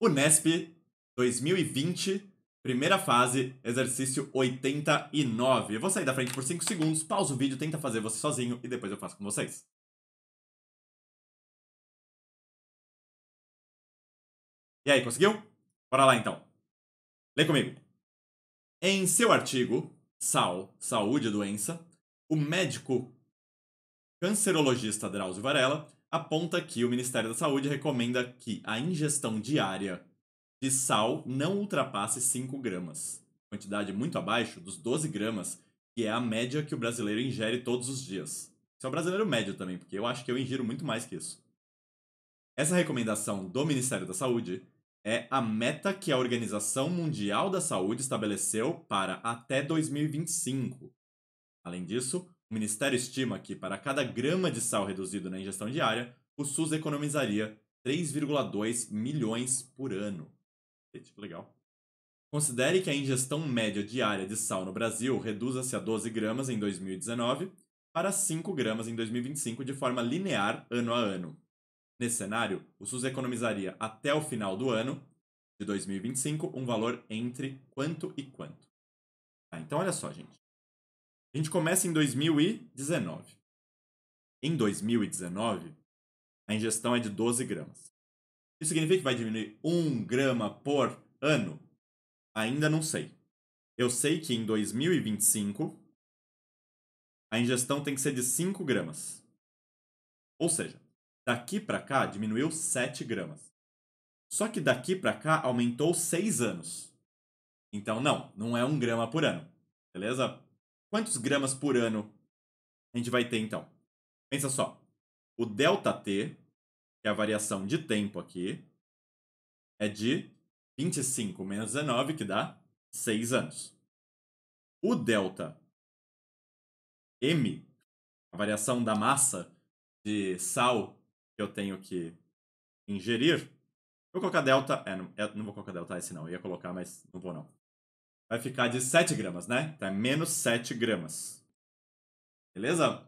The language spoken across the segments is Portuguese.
Unesp 2020, primeira fase, exercício 89. Eu vou sair da frente por 5 segundos, pausa o vídeo, tenta fazer você sozinho e depois eu faço com vocês. E aí, conseguiu? Bora lá então. Lê comigo. Em seu artigo, SAL, Saúde e Doença, o médico cancerologista Drauzio Varela aponta que o Ministério da Saúde recomenda que a ingestão diária de sal não ultrapasse 5 gramas, quantidade muito abaixo dos 12 gramas, que é a média que o brasileiro ingere todos os dias. Isso é o brasileiro médio também, porque eu acho que eu ingiro muito mais que isso. Essa recomendação do Ministério da Saúde é a meta que a Organização Mundial da Saúde estabeleceu para até 2025. Além disso, o Ministério estima que, para cada grama de sal reduzido na ingestão diária, o SUS economizaria 3,2 milhões por ano. Tipo, legal. Considere que a ingestão média diária de sal no Brasil reduza-se a 12 gramas em 2019 para 5 gramas em 2025 de forma linear ano a ano. Nesse cenário, o SUS economizaria até o final do ano de 2025 um valor entre quanto e quanto. Ah, então olha só, gente. A gente começa em 2019. Em 2019, a ingestão é de 12 gramas. Isso significa que vai diminuir 1 grama por ano? Ainda não sei. Eu sei que em 2025, a ingestão tem que ser de 5 gramas. Ou seja, daqui para cá diminuiu 7 gramas. Só que daqui para cá aumentou 6 anos. Então, não, não é 1 grama por ano. Beleza? Quantos gramas por ano a gente vai ter então? Pensa só. O ΔT, que é a variação de tempo aqui, é de 25 menos 19, que dá 6 anos. O delta M, a variação da massa de sal que eu tenho que ingerir, vou colocar delta. É, não, não vou colocar delta S, não. Eu ia colocar, mas não vou não vai ficar de 7 gramas, né? Então é menos 7 gramas. Beleza?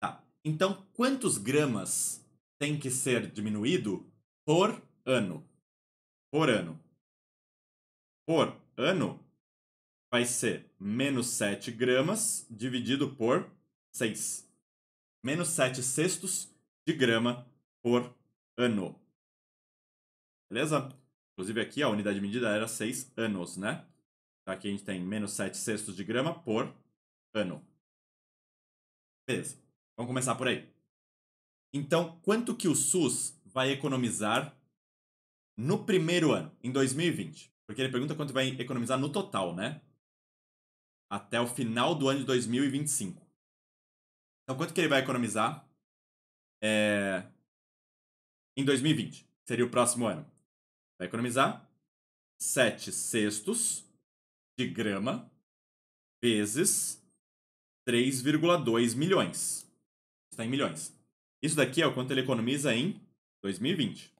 Tá. Então, quantos gramas tem que ser diminuído por ano? Por ano. Por ano vai ser menos 7 gramas dividido por 6. Menos 7 sextos de grama por ano. Beleza? Inclusive aqui a unidade medida era 6 anos, né? Aqui a gente tem menos 7 sextos de grama por ano. Beleza, vamos começar por aí. Então, quanto que o SUS vai economizar no primeiro ano, em 2020? Porque ele pergunta quanto vai economizar no total, né? Até o final do ano de 2025. Então, quanto que ele vai economizar é... em 2020? Seria o próximo ano. Vai economizar 7 sextos de grama vezes 3,2 milhões. Está em milhões. Isso daqui é o quanto ele economiza em 2020.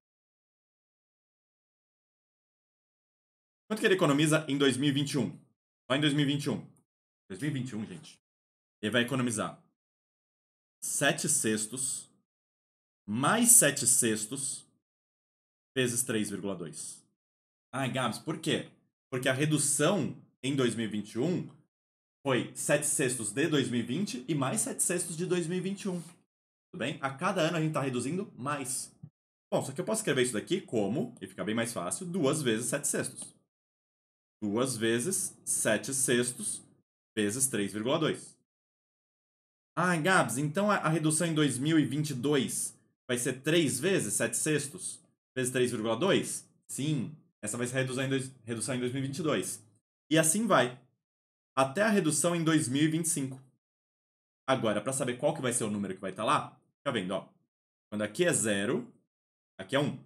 Quanto que ele economiza em 2021? Vai em 2021. 2021, gente. Ele vai economizar 7 sextos mais 7 sextos vezes 3,2. Ah, Gabs, por quê? Porque a redução em 2021 foi 7 sextos de 2020 e mais 7 sextos de 2021. Tudo bem? A cada ano a gente está reduzindo mais. Bom, só que eu posso escrever isso daqui como, e fica bem mais fácil, duas vezes 7 sextos. Duas vezes 7 sextos vezes 3,2. Ah, Gabs, então a, a redução em 2022 vai ser 3 vezes 7 sextos? vezes 3,2? Sim, essa vai ser redução em, dois, redução em 2022. E assim vai, até a redução em 2025. Agora, para saber qual que vai ser o número que vai estar tá lá, fica tá vendo, ó. Quando aqui é 0, aqui é 1. Um.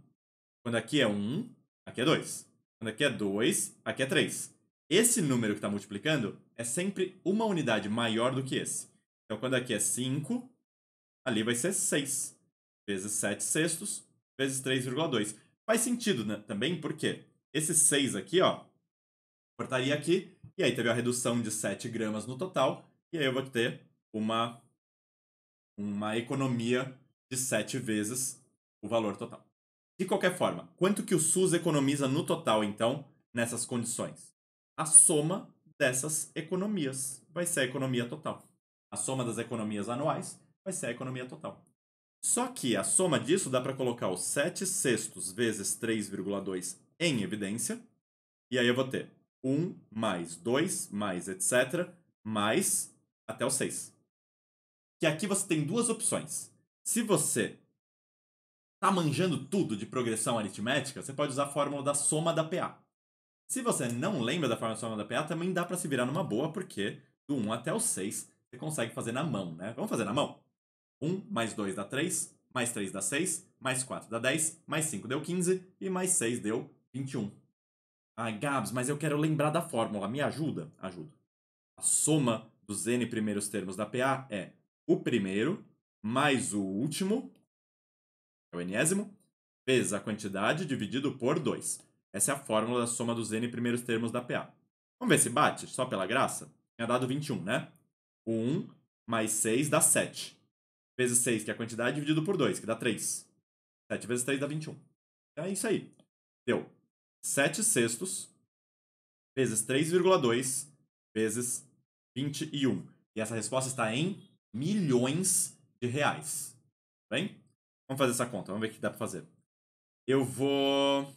Quando aqui é 1, um, aqui é 2. Quando aqui é 2, aqui é 3. Esse número que está multiplicando é sempre uma unidade maior do que esse. Então, quando aqui é 5, ali vai ser 6. Vezes 7 sextos, vezes 3,2. Faz sentido né? também, porque esse 6 aqui, ó, cortaria aqui, e aí teve a redução de 7 gramas no total, e aí eu vou ter uma, uma economia de 7 vezes o valor total. De qualquer forma, quanto que o SUS economiza no total, então, nessas condições? A soma dessas economias vai ser a economia total. A soma das economias anuais vai ser a economia total. Só que a soma disso dá para colocar os 7 sextos vezes 3,2 em evidência. E aí eu vou ter 1 mais 2 mais etc. mais até o 6. Que aqui você tem duas opções. Se você tá manjando tudo de progressão aritmética, você pode usar a fórmula da soma da PA. Se você não lembra da fórmula da soma da PA, também dá para se virar numa boa, porque do 1 até o 6 você consegue fazer na mão, né? Vamos fazer na mão? 1 mais 2 dá 3, mais 3 dá 6, mais 4 dá 10, mais 5 deu 15 e mais 6 deu 21. Ai, Gabs, mas eu quero lembrar da fórmula. Me ajuda? Ajuda. A soma dos n primeiros termos da PA é o primeiro mais o último, é o enésimo, vezes a quantidade dividido por 2. Essa é a fórmula da soma dos n primeiros termos da PA. Vamos ver se bate, só pela graça? Tinha dado 21, né? 1 mais 6 dá 7 vezes 6, que é a quantidade, dividido por 2, que dá 3. 7 vezes 3 dá 21. É isso aí. Deu 7 sextos vezes 3,2 vezes 21. E essa resposta está em milhões de reais. Tá bem? Vamos fazer essa conta, vamos ver o que dá para fazer. Eu vou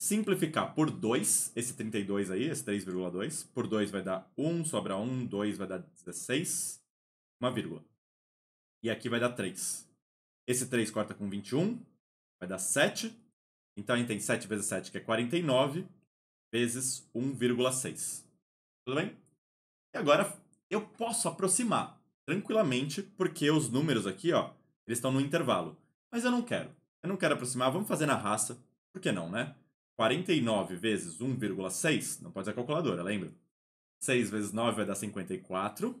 simplificar por 2, esse 32 aí, esse 3,2. Por 2 vai dar 1, sobra 1, 2 vai dar 16, uma vírgula. E aqui vai dar 3. Esse 3 corta com 21, vai dar 7. Então a gente tem 7 vezes 7, que é 49, vezes 1,6. Tudo bem? E agora eu posso aproximar tranquilamente, porque os números aqui, ó, eles estão no intervalo. Mas eu não quero. Eu não quero aproximar, vamos fazer na raça. Por que não, né? 49 vezes 1,6, não pode ser a calculadora, lembra? 6 vezes 9 vai dar 54.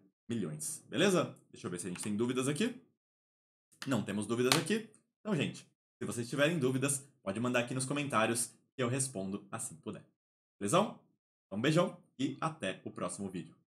Beleza? Deixa eu ver se a gente tem dúvidas aqui. Não temos dúvidas aqui. Então, gente, se vocês tiverem dúvidas, pode mandar aqui nos comentários que eu respondo assim que puder. Beleza? Então, um beijão e até o próximo vídeo.